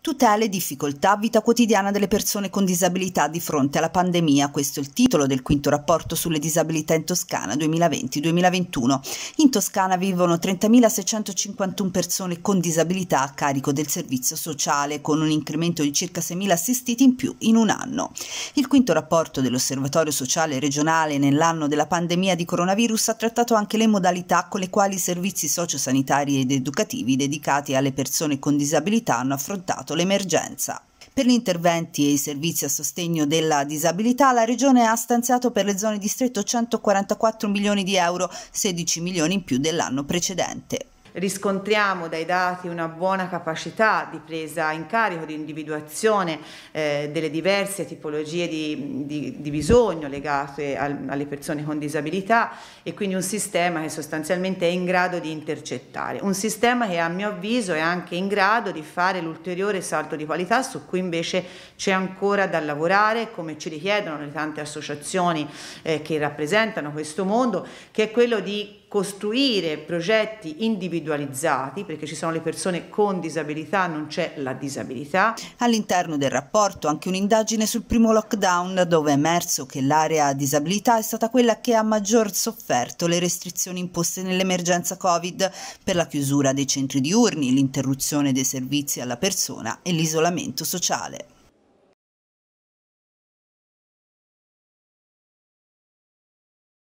Tutele, difficoltà, vita quotidiana delle persone con disabilità di fronte alla pandemia. Questo è il titolo del quinto rapporto sulle disabilità in Toscana 2020-2021. In Toscana vivono 30.651 persone con disabilità a carico del servizio sociale, con un incremento di circa 6.000 assistiti in più in un anno. Il quinto rapporto dell'Osservatorio Sociale Regionale nell'anno della pandemia di coronavirus ha trattato anche le modalità con le quali i servizi sociosanitari ed educativi dedicati alle persone con disabilità hanno affrontato dichiarato l'emergenza. Per gli interventi e i servizi a sostegno della disabilità la Regione ha stanziato per le zone distretto 144 milioni di euro, 16 milioni in più dell'anno precedente riscontriamo dai dati una buona capacità di presa in carico, di individuazione eh, delle diverse tipologie di, di, di bisogno legate al, alle persone con disabilità e quindi un sistema che sostanzialmente è in grado di intercettare, un sistema che a mio avviso è anche in grado di fare l'ulteriore salto di qualità su cui invece c'è ancora da lavorare, come ci richiedono le tante associazioni eh, che rappresentano questo mondo, che è quello di costruire progetti individualizzati, perché ci sono le persone con disabilità, non c'è la disabilità. All'interno del rapporto anche un'indagine sul primo lockdown dove è emerso che l'area disabilità è stata quella che ha maggior sofferto le restrizioni imposte nell'emergenza Covid per la chiusura dei centri diurni, l'interruzione dei servizi alla persona e l'isolamento sociale.